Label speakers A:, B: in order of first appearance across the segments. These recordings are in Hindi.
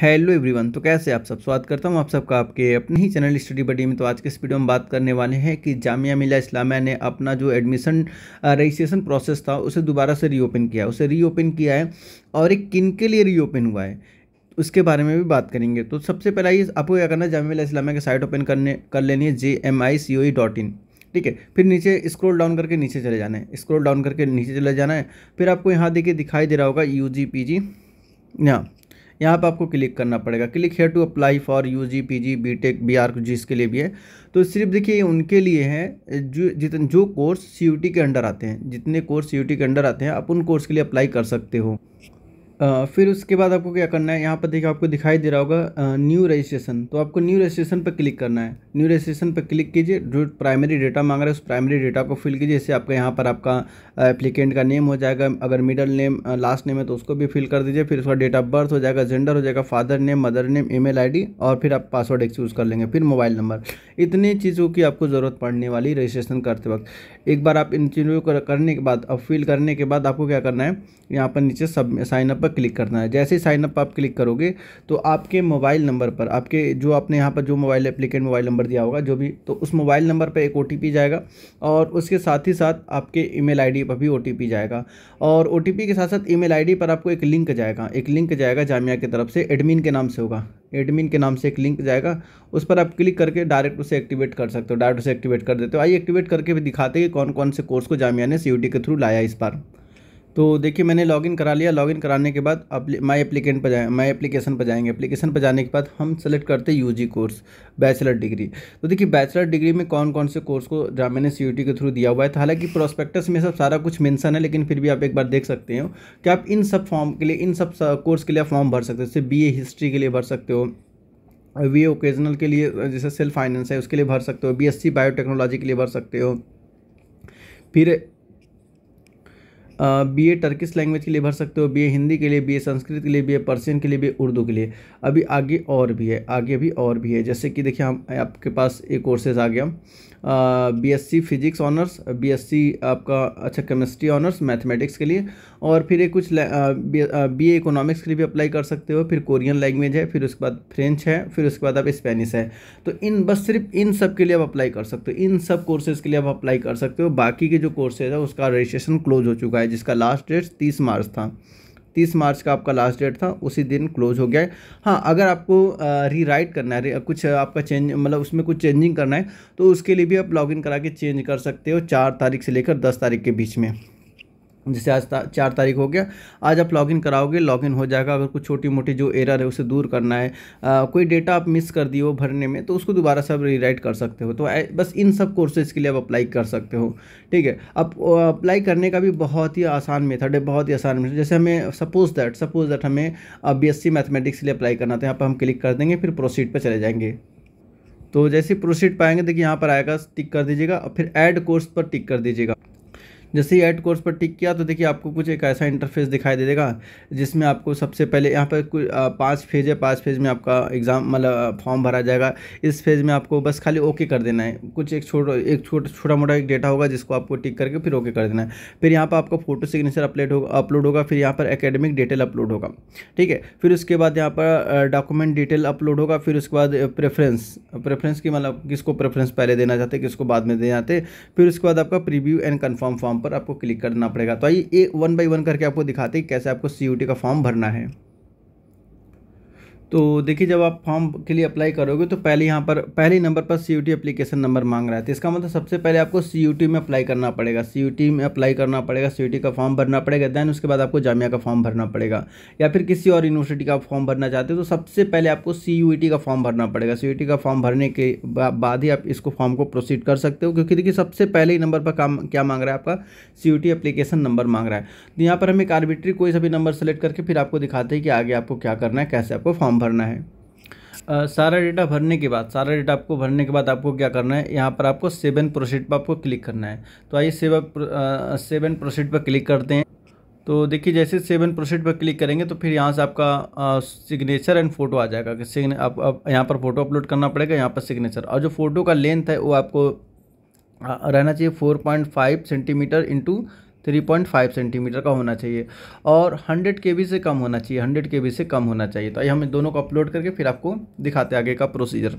A: हेलो एवरीवन तो कैसे आप सब स्वागत करता हूँ आप सबका आपके अपने ही चैनल स्टडी बडी में तो आज के इस वीडियो में बात करने वाले हैं कि जामिया मिलिया इस्लामिया ने अपना जो एडमिशन रजिस्ट्रेशन प्रोसेस था उसे दोबारा से रीओपन किया उसे रीओपन किया है और एक किन के लिए रीओपन हुआ है उसके बारे में भी बात करेंगे तो सबसे पहला ये आपको क्या करना है जामिया मिलिया इस्लामिया की साइट ओपन करने कर लेनी है जे M I C O E dot in ठीक है फिर नीचे स्क्रॉल डाउन करके नीचे चले जाना है स्क्रॉल डाउन करके नीचे चले जाना है फिर आपको यहाँ देखिए दिखाई दे रहा होगा यू जी पी जी यहाँ यहाँ पर आपको क्लिक करना पड़ेगा click here to apply for U G P G B Tech B R जिसके लिए भी है तो सिर्फ देखिए उनके लिए है जो जितने जो कोर्स सी के अंडर आते हैं जितने कोर्स सी के अंडर आते हैं आप उन कोर्स के लिए अप्लाई कर सकते हो फिर उसके बाद आपको क्या करना है यहाँ पर देखिए आपको दिखाई दे रहा होगा न्यू रजिस्ट्रेशन तो आपको न्यू रजिस्ट्रेशन पर क्लिक करना है न्यू रजिस्ट्रेशन पर क्लिक कीजिए जो प्राइमरी डेटा मांग रहा है उस प्राइमरी डेटा को फिल कीजिए जैसे आपका यहाँ पर आपका एप्लीकेंट का नेम हो जाएगा अगर मिडल नेम लास्ट नेम है तो उसको भी फिल कर दीजिए फिर उसका डेट ऑफ बर्थ हो जाएगा जेंडर हो जाएगा father name mother name email और फिर आप पासवर्ड एक चूज़ कर लेंगे फिर मोबाइल नंबर इतनी चीज़ों की आपको ज़रूरत पड़ने वाली रजिस्ट्रेशन करते वक्त एक बार आप इन चीज़ों को करने के बाद अब फिल करने के बाद आपको क्या करना है यहाँ पर नीचे सब साइनअप पर क्लिक करना है जैसे ही साइन अप आप क्लिक करोगे तो आपके मोबाइल नंबर पर आपके जो आपने यहाँ पर जो मोबाइल एप्लीकेट मोबाइल नंबर दिया होगा जो भी तो उस मोबाइल नंबर पर एक ओ जाएगा और उसके साथ ही साथ आपके ई मेल पर भी ओ जाएगा और ओ के साथ साथ ई मेल पर आपको एक लिंक जाएगा एक लिंक जाएगा जामिया की तरफ से एडमिन के नाम से होगा एडमिन के नाम से एक लिंक जाएगा उस पर आप क्लिक करके डायरेक्ट उसे एक्टिवेट कर सकते हो डायरेक्ट उसे एक्टिवेट कर देते हो आइए एक्टिवेट करके भी दिखाते हैं कि कौन कौन से कोर्स को जामिया ने सी के थ्रू लाया इस बार तो देखिए मैंने लॉगिन करा लिया लॉगिन कराने के बाद माई एप्लीकेंट पर जाए माई एप्लीकेशन पर जाएंगे एप्लीकेशन पर जाने के बाद हम सेलेक्ट करते हैं यूजी कोर्स बैचलर डिग्री तो देखिए बैचलर डिग्री में कौन कौन से कोर्स को जहाँ मैंने सी के थ्रू दिया हुआ है हालांकि प्रोस्पेक्टस में सब सारा कुछ मेंशन है लेकिन फिर भी आप एक बार देख सकते हो कि आप इन सब फॉर्म के लिए इन सब कोर्स के लिए फॉर्म भर सकते हो जैसे बी हिस्ट्री के लिए भर सकते हो वी ओकेजनल के लिए जैसे सेल्फ फाइनेंस है उसके लिए भर सकते हो बी बायोटेक्नोलॉजी के लिए भर सकते हो फिर बी ए टर्किस लैंग्वेज के लिए भर सकते हो बी ए हिंदी के लिए बी ए संस्कृत के लिए बी ए पर्सियन के लिए बी ए उर्दू के लिए अभी आगे और भी है आगे भी और भी है जैसे कि देखिए हम आपके पास एक कोर्सेज आ गया B S C physics honours B S C आपका अच्छा केमिस्ट्री ऑनर्स मैथमेटिक्स के लिए और फिर ये कुछ बी ए इकोनॉमिक्स के लिए भी अप्लाई कर सकते हो फिर कोरियन लैंग्वेज है फिर उसके बाद फ्रेंच है फिर उसके बाद आप स्पेनिश है तो इन बस सिर्फ इन सब के लिए आप अप्लाई कर सकते हो इन सब कोर्सेज के लिए आप अप्लाई कर सकते हो बाकी के जो कोर्सेज है उसका रजिस्ट्रेशन क्लोज हो चुका है जिसका लास्ट डेट तीस मार्च था तीस मार्च का आपका लास्ट डेट था उसी दिन क्लोज हो गया है हाँ अगर आपको रीराइट करना है कुछ आपका चेंज मतलब उसमें कुछ चेंजिंग करना है तो उसके लिए भी आप लॉगिन करा के चेंज कर सकते हो चार तारीख से लेकर दस तारीख के बीच में जैसे आज ता, चार तारीख हो गया आज आप लॉगिन कराओगे लॉगिन हो जाएगा अगर कुछ छोटी मोटी जो एरर है उसे दूर करना है आ, कोई डेटा आप मिस कर दिए हो भरने में तो उसको दोबारा से रीराइट कर सकते हो तो बस इन सब कोर्सेज के लिए आप अप्लाई कर सकते हो ठीक है अब अप्लाई करने का भी बहुत ही आसान मेथड है बहुत ही आसान मेथड जैसे हमें सपोज दैट सपोज दैट हमें बी एस मैथमेटिक्स के लिए अप्लाई करना था यहाँ पर हम क्लिक कर देंगे फिर प्रोसीड पर चले जाएंगे तो जैसे प्रोसीड पाएंगे देखिए यहाँ पर आएगा टिक कर दीजिएगा और फिर एड कोर्स पर टिक कर दीजिएगा जैसे ही ऐड कोर्स पर टिक किया तो देखिए आपको कुछ एक ऐसा इंटरफेस दिखाई दे देगा जिसमें आपको सबसे पहले यहाँ पर कुछ पाँच फेज है पाँच फेज में आपका एग्ज़ाम मतलब फॉर्म भरा जाएगा इस फेज में आपको बस खाली ओके कर देना है कुछ एक छोटा एक छोटा छोटा मोटा एक डेटा होगा जिसको आपको टिक करके फिर ओके कर देना है फिर यहाँ पर आपका फोटो सिग्नेचर अपलेट होगा अपलोड होगा फिर यहाँ पर एकेडमिक डिटेल अपलोड होगा ठीक है फिर उसके बाद यहाँ पर डॉक्यूमेंट डिटेल अपलोड होगा फिर उसके बाद प्रेफरेंस प्रेफरेंस की मतलब किसको प्रेफरेंस पहले देना चाहते किसको बाद में देना चाहते फिर उसके बाद आपका प्रीव्यू एंड कन्फर्म फॉर्म पर आपको क्लिक करना पड़ेगा तो आइए ए वन बाई वन करके आपको दिखाते हैं कैसे आपको सी का फॉर्म भरना है तो देखिए जब आप फॉर्म के लिए अप्लाई करोगे तो पहले यहाँ पर पहले नंबर पर C U T application number मांग रहा है तो इसका मतलब सबसे पहले आपको सी यू टी में अप्लाई करना पड़ेगा सी यू टी में अप्लाई करना पड़ेगा सी टी का फॉर्म भरना पड़ेगा देन उसके बाद आपको जामिया का फॉर्म भरना पड़ेगा या फिर किसी और यूनिवर्सिटी का फॉर्म भरना चाहते हो तो सबसे पहले आपको सी यू टी का फॉर्म भरना पड़ेगा सी यू टी का फॉर्म भरने के बाद ही आप इसको फॉर्म को प्रोसीड कर सकते हो क्योंकि देखिए सबसे पहले ही नंबर पर काम क्या मांग रहा है आपका सी यू एप्लीकेशन नंबर मांग रहा है तो यहाँ पर हम एक आर्बिट्री कोई सभी नंबर सेलेक्ट करके फिर आपको दिखाते हैं कि आगे आपको क्या करना है कैसे आपको फॉर्म भरना है आ, सारा डाटा भरने के बाद सारा डाटा आपको भरने के बाद आपको क्या करना है यहाँ पर आपको सेवन प्रोसीड पर आपको क्लिक करना है तो आइए सेवन सेवन प्रोसीड पर क्लिक करते हैं तो देखिए जैसे सेवन प्रोसीड पर क्लिक करेंगे तो फिर यहाँ से आपका सिग्नेचर एंड फोटो आ जाएगा कि सिग्ने आप, आप यहाँ पर फोटो अपलोड करना पड़ेगा यहाँ पर सिग्नेचर और जो फोटो का लेंथ है वो आपको रहना चाहिए फाइव सेंटीमीटर इंटू 3.5 सेंटीमीटर का होना चाहिए और 100 के से कम होना चाहिए 100 के से कम होना चाहिए तो आइए हम दोनों को अपलोड करके फिर आपको दिखाते आगे का प्रोसीजर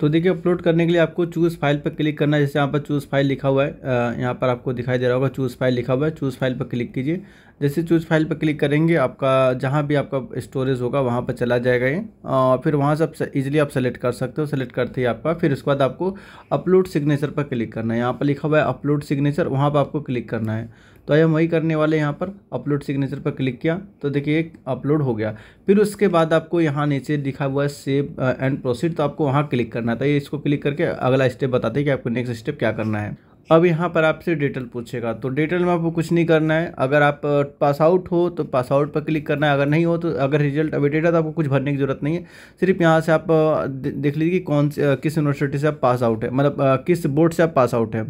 A: तो देखिए अपलोड करने के लिए आपको चूज़ फाइल पर क्लिक करना है जैसे यहाँ पर चूज़ फाइल लिखा हुआ है यहाँ पर आपको दिखाई दे रहा होगा चूज़ फाइल लिखा हुआ है चूज़ फाइल पर क्लिक कीजिए जैसे चूज़ फाइल पर क्लिक करेंगे आपका जहाँ भी आपका स्टोरेज होगा वहाँ पर चला जाएगा ये फिर वहाँ से आप इजिली आप सेलेक्ट कर सकते हो सेलेक्ट करते ही आपका फिर उसके बाद आपको अपलोड सिग्नेचर पर क्लिक करना है यहाँ पर लिखा हुआ है अपलोड सिग्नेचर वहाँ पर आपको क्लिक करना है तो आइए हम वही करने वाले यहाँ पर अपलोड सिग्नेचर पर क्लिक किया तो देखिए एक अपलोड हो गया फिर उसके बाद आपको यहाँ नीचे दिखा हुआ है सेव एंड प्रोसीड तो आपको वहाँ क्लिक करना था तो ये इसको क्लिक करके अगला स्टेप बताते हैं कि आपको नेक्स्ट स्टेप क्या करना है अब यहाँ पर आपसे डिटेल पूछेगा तो डिटेल में आपको कुछ नहीं करना है अगर आप पास uh, आउट हो तो पास आउट पर क्लिक करना है अगर नहीं हो तो अगर रिजल्ट अपडेटेड है तो आपको कुछ भरने की जरूरत नहीं है सिर्फ यहाँ से आप uh, देख लीजिए कि कौन से uh, किस यूनिवर्सिटी से आप पास आउट है मतलब किस बोर्ड से आप पास आउट है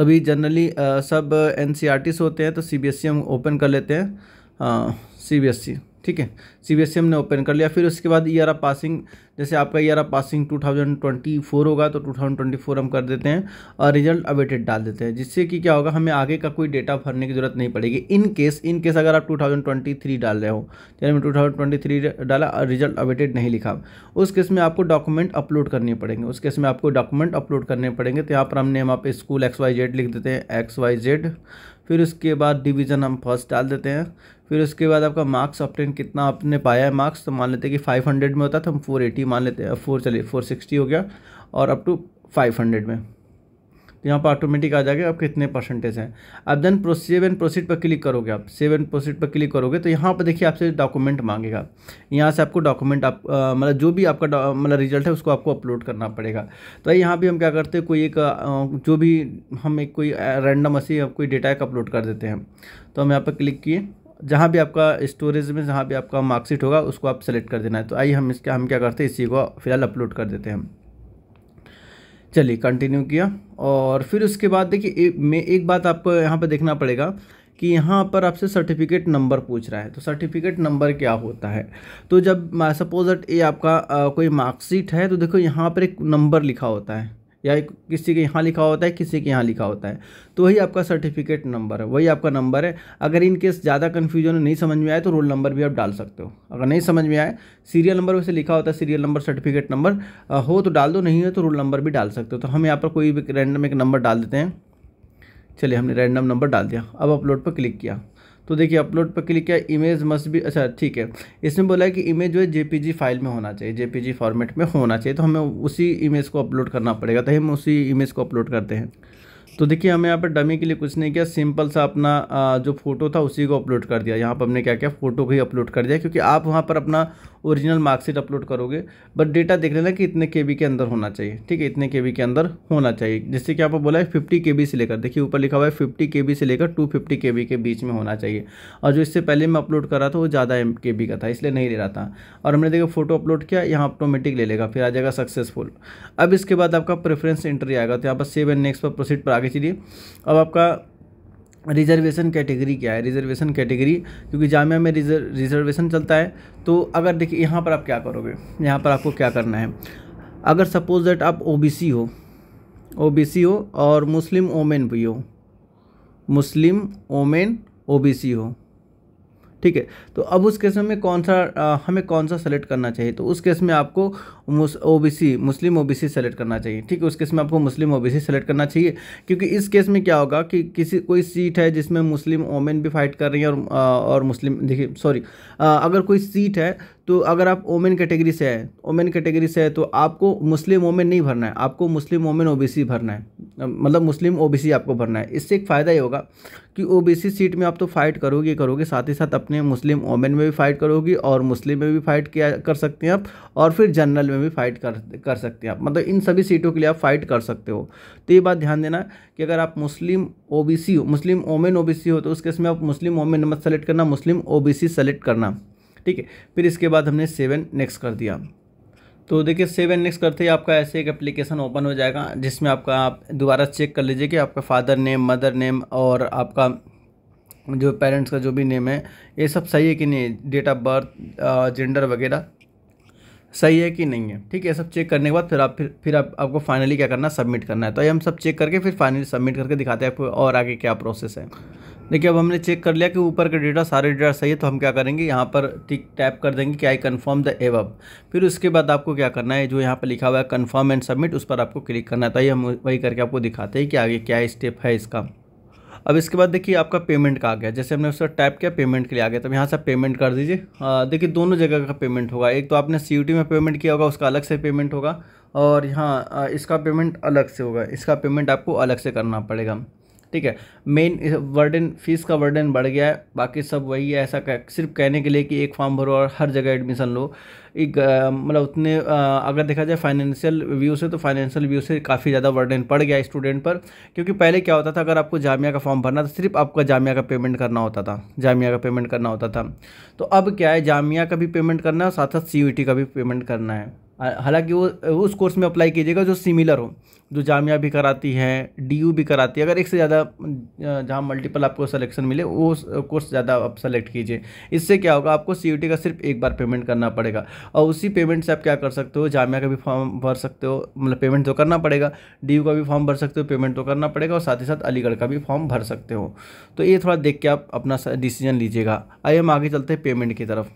A: तभी जनरली सब एन e होते हैं तो सी ओपन e कर लेते हैं सी ठीक है सी e हमने ओपन कर लिया फिर उसके बाद ईयर e पासिंग जैसे आपका ईयर ऑफ पासिंग 2024 होगा तो 2024 हम कर देते हैं और रिजल्ट अवेटेड डाल देते हैं जिससे कि क्या होगा हमें आगे का कोई डेटा भरने की जरूरत नहीं पड़ेगी इन केस इन केस अगर आप 2023 डाल रहे हो यानी मैं 2023 डाला और रिजल्ट अवेटेड नहीं लिखा उस केस में आपको डॉक्यूमेंट अपलोड करने पड़ेंगे उस केस में आपको डॉक्यूमेंट अपलोड करने पड़ेंगे तो यहाँ पर हमने हम आप स्कूल एक्स वाई जेड लिख देते हैं एक्स वाई जेड फिर उसके बाद डिवीज़न हम फर्स्ट डाल देते हैं फिर उसके बाद आपका मार्क्स ऑप्टेन कितना आपने पाया है मार्क्स तो मान लेते हैं कि फाइव में होता तो हम फोर मान लेते हैं फोर चलिए फोर हो गया और अप टू फाइव में तो यहाँ पर ऑटोमेटिक आ जाएगा आप कितने परसेंटेज हैं अब देन प्रो सेव प्रोसीड पर क्लिक करोगे आप सेव प्रोसीड पर क्लिक करोगे तो यहाँ पर देखिए आपसे डॉक्यूमेंट मांगेगा यहाँ से आपको डॉक्यूमेंट आप मतलब जो भी आपका मतलब रिजल्ट है उसको आपको अपलोड करना पड़ेगा तो यहाँ भी हम क्या करते हैं कोई एक जो भी हम एक कोई रैंडम असी कोई डेटा एक अपलोड कर देते हैं तो हम यहाँ पर क्लिक किए जहाँ भी आपका स्टोरेज में जहाँ भी आपका मार्कशीट होगा उसको आप सेलेक्ट कर देना है तो आइए हम इसका हम क्या करते हैं इसी को फ़िलहाल अपलोड कर देते हैं चलिए कंटिन्यू किया और फिर उसके बाद देखिए मैं एक बात आपको यहाँ पर देखना पड़ेगा कि यहाँ पर आपसे सर्टिफिकेट नंबर पूछ रहा है तो सर्टिफिकेट नंबर क्या होता है तो जब सपोज दट ये आपका आ, कोई मार्कशीट है तो देखो यहाँ पर एक नंबर लिखा होता है या किसी के यहाँ लिखा होता है किसी के यहाँ लिखा होता है तो वही आपका सर्टिफिकेट नंबर है वही आपका नंबर है अगर इन केस ज़्यादा कन्फ्यूजन नहीं समझ में आए तो रोल नंबर भी आप डाल सकते हो अगर नहीं समझ में आए सीरियल नंबर वैसे लिखा होता है सीरियल नंबर सर्टिफिकेट नंबर हो तो डाल दो नहीं है तो रोल नंबर भी डाल सकते हो तो हम यहाँ पर कोई भी रैंडम एक नंबर डाल देते हैं चलिए हमने रैंडम नंबर डाल दिया अब अपलोड पर क्लिक किया तो देखिए अपलोड पर क्लिक किया इमेज मस्ट भी अच्छा ठीक है इसमें बोला है कि इमेज जो है जेपीजी फाइल में होना चाहिए जेपीजी फॉर्मेट में होना चाहिए तो हमें उसी इमेज को अपलोड करना पड़ेगा तो हम उसी इमेज को अपलोड करते हैं तो देखिए हमें यहाँ पर डमी के लिए कुछ नहीं किया सिंपल सा अपना जो फोटो था उसी को अपलोड कर दिया यहाँ पर हमने क्या किया फ़ोटो को ही अपलोड कर दिया क्योंकि आप वहाँ पर अपना ओरिजिनल मार्कशीट अपलोड करोगे बट डेटा देख लेना कि इतने के के अंदर होना चाहिए ठीक है इतने के के अंदर होना चाहिए जैसे कि आपको बोला है फिफ्टी के से लेकर देखिए ऊपर लिखा हुआ है फिफ्टी के से लेकर टू फिफ्टी के के बीच में होना चाहिए और जो इससे पहले मैं अपलोड कर रहा था वो ज़्यादा एम के का था इसलिए नहीं ले रहा था और हमने देखा फोटो अपलोड किया यहाँ ऑटोमेटिक ले लेगा फिर आ जाएगा सक्सेसफुल अब इसके बाद आपका प्रेफरेंस एंट्री आएगा तो यहाँ पर सेव एंड नेक्स्ट पर प्रोसीड पर आगे चलिए अब आपका रिजर्वेशन कैटेगरी क्या है रिजर्वेशन कैटेगरी क्योंकि जामिया में रिजर्वेशन चलता है तो अगर देखिए यहाँ पर आप क्या करोगे यहाँ पर आपको क्या करना है अगर सपोज दैट आप ओ हो ओ हो और मुस्लिम ओमेन भी हो मुस्लिम ओमेन ओ हो ठीक है तो अब उस केस में कौन सा हमें कौन सा सेलेक्ट करना चाहिए तो उस केस में आपको ओ बी सी मुस्लिम ओ बी सी सेलेक्ट करना चाहिए ठीक है उस केस में आपको मुस्लिम ओ बी सी सेलेक्ट करना चाहिए क्योंकि इस केस में क्या होगा कि किसी कोई सीट है जिसमें मुस्लिम ओमेन भी फाइट कर रही है और और मुस्लिम देखिए सॉरी अगर कोई सीट है तो अगर आप ओमेन कैटेगरी से हैं ओमेन कैटेगरी से है तो आपको मुस्लिम ओमेन नहीं भरना है आपको मुस्लिम ओमेन ओबीसी भरना है मतलब मुस्लिम ओबीसी आपको भरना है इससे एक फ़ायदा ये होगा कि ओबीसी सीट में आप तो फाइट करोगे करोगे साथ ही साथ अपने मुस्लिम ओमेन में भी फाइट करोगी और मुस्लिम में भी फाइट किया कर सकते हैं आप और फिर जनरल में भी फाइट कर कर सकते हैं आप मतलब इन सभी सीटों के लिए आप फाइट कर सकते हो तो ये बात ध्यान देना कि अगर आप मुस्लिम ओ हो मुस्लिम ओमेन ओ हो तो उस केस में आप मुस्लिम वोमेन मत सेलेक्ट करना मुस्लिम ओ सेलेक्ट करना ठीक है फिर इसके बाद हमने सेवन नेक्स्ट कर दिया तो देखिए सेव एंड नेक्स्ट करते ही आपका ऐसे एक एप्लीकेशन ओपन हो जाएगा जिसमें आपका आप दोबारा चेक कर लीजिए कि आपका फादर नेम मदर नेम और आपका जो पेरेंट्स का जो भी नेम है ये सब सही है कि नहीं डेट ऑफ बर्थ जेंडर वगैरह सही है कि नहीं है ठीक है सब चेक करने के बाद फिर आप फिर फिर आप, आपको फाइनली क्या करना सबमिट करना है तो ये हम सब चेक करके फिर फाइनली सबमिट करके दिखाते हैं आपको और आगे क्या प्रोसेस है देखिए अब हमने चेक कर लिया कि ऊपर का डेटा सारे डेटा सही है तो हम क्या करेंगे यहाँ पर टिक टैप कर देंगे कि आई कन्फर्म द एव फिर उसके बाद आपको क्या करना है जो यहाँ पर लिखा हुआ है कन्फर्म एंड सबमिट उस पर आपको क्लिक करना है तो ये हम वही करके आपको दिखाते हैं कि आगे क्या स्टेप है इसका अब इसके बाद देखिए आपका पेमेंट का आ गया जैसे हमने उसका टाइप किया पेमेंट के लिए आ गया तो यहाँ से पेमेंट कर दीजिए देखिए दोनों जगह का पेमेंट होगा एक तो आपने सी में पेमेंट किया होगा उसका अलग से पेमेंट होगा और यहाँ इसका पेमेंट अलग से होगा इसका पेमेंट आपको अलग से करना पड़ेगा ठीक है मेन वर्डन फीस का वर्डन बढ़ गया है बाकी सब वही है ऐसा कह, सिर्फ कहने के लिए कि एक फॉर्म भरो और हर जगह एडमिशन लो एक मतलब उतने अगर देखा जाए फाइनेंशियल व्यू से तो फाइनेंशियल व्यू से काफ़ी ज़्यादा वर्डन पड़ गया स्टूडेंट पर क्योंकि पहले क्या होता था अगर आपको जामिया का फॉर्म भरना था सिर्फ आपका जामिया का पेमेंट करना होता था जामिया का पेमेंट करना होता था तो अब क्या है जामिया का भी पेमेंट करना है साथ साथ सी का भी पेमेंट करना है हालांकि वो उस कोर्स में अप्लाई कीजिएगा जो सिमिलर हो जो जामिया भी कराती है डी भी कराती है अगर एक से ज़्यादा जहाँ मल्टीपल आपको सिलेक्शन मिले वो कोर्स ज़्यादा आप सेलेक्ट कीजिए इससे क्या होगा आपको सी का सिर्फ एक बार पेमेंट करना पड़ेगा और उसी पेमेंट से आप क्या कर सकते हो जामिया का भी फॉर्म भर सकते हो मतलब पेमेंट तो करना पड़ेगा डी का भी फॉर्म भर सकते हो पेमेंट तो करना पड़ेगा और साथ ही साथ अलीगढ़ का भी फॉर्म भर सकते हो तो ये थोड़ा देख के आप अपना डिसीजन लीजिएगा आइए हम आगे चलते हैं पेमेंट की तरफ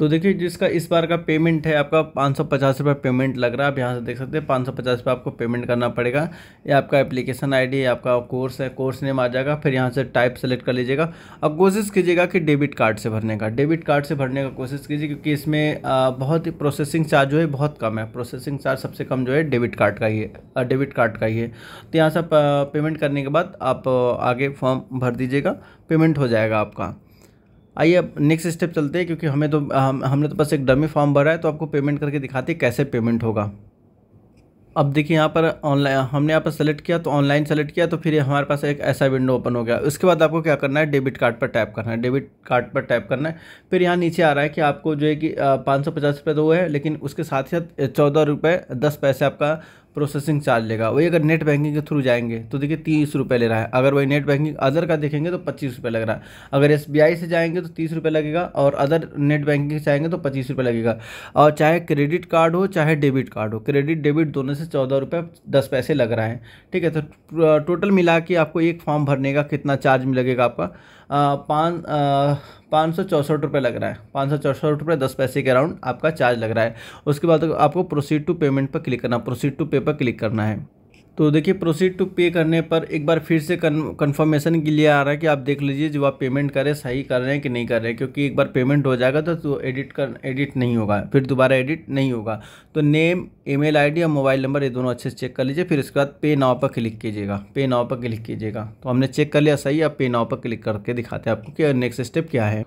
A: तो देखिए जिसका इस बार का पेमेंट है आपका पाँच सौ पचास रुपये पेमेंट लग रहा है आप यहाँ से देख सकते हैं पाँच सौ पचास रुपये आपको पेमेंट करना पड़ेगा ये आपका एप्लीकेशन आईडी आपका कोर्स है कोर्स नेम आ जाएगा फिर यहाँ से टाइप सेलेक्ट कर लीजिएगा और कोशिश कीजिएगा कि डेबिट कार्ड से भरने का डेबिट कार्ड से भरने का कोशिश कीजिए क्योंकि इसमें बहुत ही प्रोसेसिंग चार्ज जो है बहुत कम है प्रोसेसिंग चार्ज सबसे कम जो है डेबिट कार्ड का ही है डेबिट कार्ड का ही है तो यहाँ से पेमेंट करने के बाद आप आगे फॉर्म भर दीजिएगा पेमेंट हो जाएगा आपका आइए अब नेक्स्ट स्टेप चलते हैं क्योंकि हमें तो हम हमने तो बस एक डमी फॉर्म भरा है तो आपको पेमेंट करके दिखाते हैं कैसे पेमेंट होगा अब देखिए यहाँ पर ऑनलाइन हमने यहाँ पर सेलेक्ट किया तो ऑनलाइन सेलेक्ट किया तो फिर हमारे पास एक ऐसा विंडो ओपन हो गया उसके बाद आपको क्या करना है डेबिट कार्ड पर टैप करना है डेबिट कार्ड पर टैप करना है फिर यहाँ नीचे आ रहा है कि आपको जो है कि पाँच सौ पचास रुपये तो वो है लेकिन उसके साथ ही साथ चौदह रुपये दस पैसे आपका प्रोसेसिंग चार्ज लेगा वही अगर नेट बैंकिंग के थ्रू जाएंगे तो देखिए तीस रुपये ले रहा है अगर वही नेट बैंकिंग अदर का देखेंगे तो पच्चीस रुपये लग रहा है अगर एस से जाएंगे तो तीस रुपये लगेगा और अदर नेट बैंकिंग से जाएंगे तो पच्चीस रुपये लगेगा और चाहे क्रेडिट कार्ड हो चाहे डेबिट कार्ड हो क्रेडिट डेबिट दोनों से चौदह रुपये दस पैसे लग रहा है ठीक है तो टोटल मिला के आपको एक फॉर्म भरने का कितना चार्ज लगेगा आपका पाँच पाँच सौ चौंसठ रुपये लग रहा है पाँच सौ चौंसठ रुपये दस पैसे के अराउंड आपका चार्ज लग रहा है उसके बाद आपको प्रोसीड टू पेमेंट पर क्लिक करना प्रोसीड टू पे पर क्लिक करना है तो देखिए प्रोसीड टू पे करने पर एक बार फिर से कन्फर्मेशन के लिए आ रहा है कि आप देख लीजिए जो आप पेमेंट करें सही कर रहे हैं कि नहीं कर रहे हैं क्योंकि एक बार पेमेंट हो जाएगा तो, तो एडिट कर एडिट नहीं होगा फिर दोबारा एडिट नहीं होगा तो नेम ईमेल आईडी और मोबाइल नंबर ये दोनों अच्छे से चेक कर लीजिए फिर उसके बाद पे नाव पर क्लिक कीजिएगा पे नाव पर क्लिक कीजिएगा तो हमने चेक कर लिया सही आप पे नाव पर क्लिक करके दिखाते हैं आपको कि नेक्स्ट स्टेप क्या है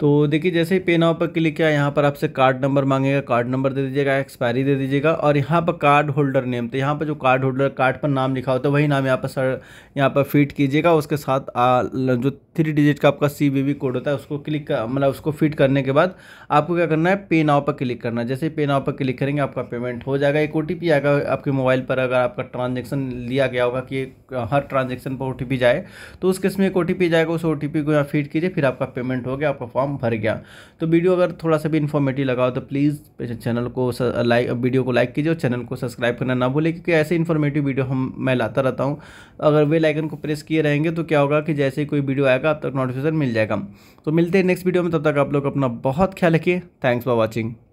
A: तो देखिए जैसे ही पे नाव पर क्लिक किया यहाँ पर आपसे कार्ड नंबर मांगेगा कार्ड नंबर दे दीजिएगा एक्सपायरी दे दीजिएगा और यहाँ पर कार्ड होल्डर नेम तो यहाँ पर जो कार्ड होल्डर कार्ड पर नाम लिखा होता है वही नाम यहाँ पर सर यहाँ पर फिट कीजिएगा उसके साथ आ, जो थ्री डिजिट का आपका सी कोड होता है उसको क्लिक मतलब उसको फिट करने के बाद आपको क्या करना है पे नाव पर क्लिक करना है जैसे पे नाव पर क्लिक करेंगे आपका पेमेंट हो जाएगा एक ओ आएगा आपके मोबाइल पर अगर आपका ट्रांजेक्शन लिया गया होगा कि हर ट्रांजेक्शन पर ओ जाए तो उस केस में एक ओ जाएगा उस ओ को यहाँ फिट कीजिए फिर आपका पेमेंट हो गया आपका फॉर्म फॉर्म भर गया तो वीडियो अगर थोड़ा सा भी इन्फॉर्मेटिव लगा हो तो प्लीज़ चैनल को लाइक वीडियो को लाइक कीजिए और चैनल को सब्सक्राइब करना ना भूलें क्योंकि ऐसे इन्फॉर्मेटिव वीडियो हम मैं लाता रहता हूँ अगर वे लाइकन को प्रेस किए रहेंगे तो क्या होगा कि जैसे ही कोई वीडियो आएगा अब तक नोटिफिकेशन मिल जाएगा तो मिलते हैं नेक्स्ट वीडियो में तब तक आप लोग अपना बहुत ख्याल रखिए थैंक्स फॉर वॉचिंग